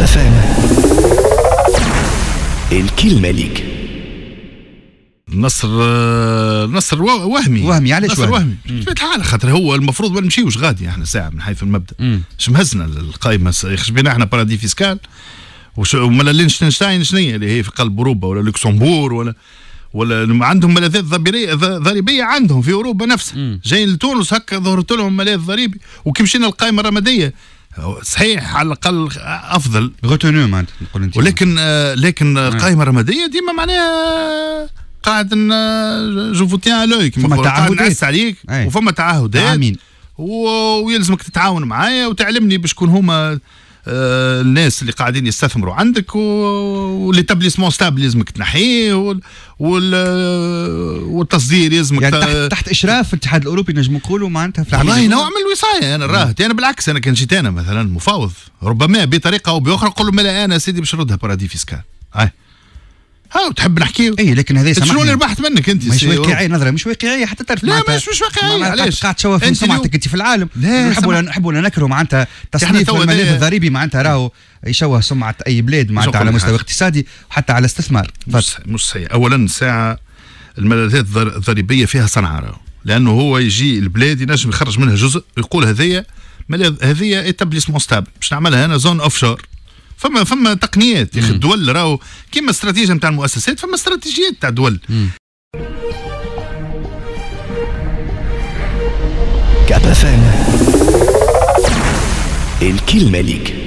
FM الكلمة ليك نصر نصر وهمي وهمي علاش نصر وهمي بطبيعه الحال خاطر هو المفروض ما نمشيوش غادي احنا ساعه من حيث المبدا اش مهزنا القائمه بينا احنا بارادي فيسكال وما لينشتنشتاين شنو هي اللي هي في قلب اوروبا ولا لوكسمبور ولا ولا عندهم ملاذات ضريبيه ضريبيه عندهم في اوروبا نفسها جايين لتونس هكا ظهرت لهم ملاذ ضريبي وكي مشينا القائمه الرماديه صحيح على الاقل افضل غوتونو معناتها نقول انت ولكن آه لكن نعم. القائمه الرماديه ديما معناها آه، قاعد جو فوتيان لوي فما تعهدات عليك إيه. وفما تعهدات ويلزمك تتعاون معايا وتعلمني بشكون هما آه، الناس اللي قاعدين يستثمروا عندك وليتابليسمون ستابل لازمك تنحيه والتصدير لازمك يعني تحت, تحت اشراف الاتحاد الاوروبي نجم نقولوا معناتها في والله نوع من الوصايه انا راهت انا يعني بالعكس انا كان جيت انا مثلا مفاوض ربما بطريقه او باخرى نقول له لا انا سيدي باش نردها بارادي فيسكال ها تحب نحكيو اي لكن هذه هذا شنو اللي ربحت منك انت مش واقعيه نظره مش واقعيه حتى تعرف لا مش مش واقعيه علاش قاعد تشوه انت سمعتك انت في العالم نحب ولا نحب ولا نكره معناتها تصنيف الملف الضريبي معناتها راهو يشوه سمعه اي بلاد معناتها على مستوى اقتصادي وحتى على استثمار مش صحيح اولا ساعه الملفات الضريبيه فيها صنعه راهو لانه هو يجي البلاد ينجم يخرج منها جزء يقول هذه هذه اتابليسمون ستابل باش نعملها انا زون اوف شور فما فما تقنيات يا الدول راهو كيما استراتيجيه نتاع المؤسسات فما استراتيجيات تاع الدول كاب الكلمه ليك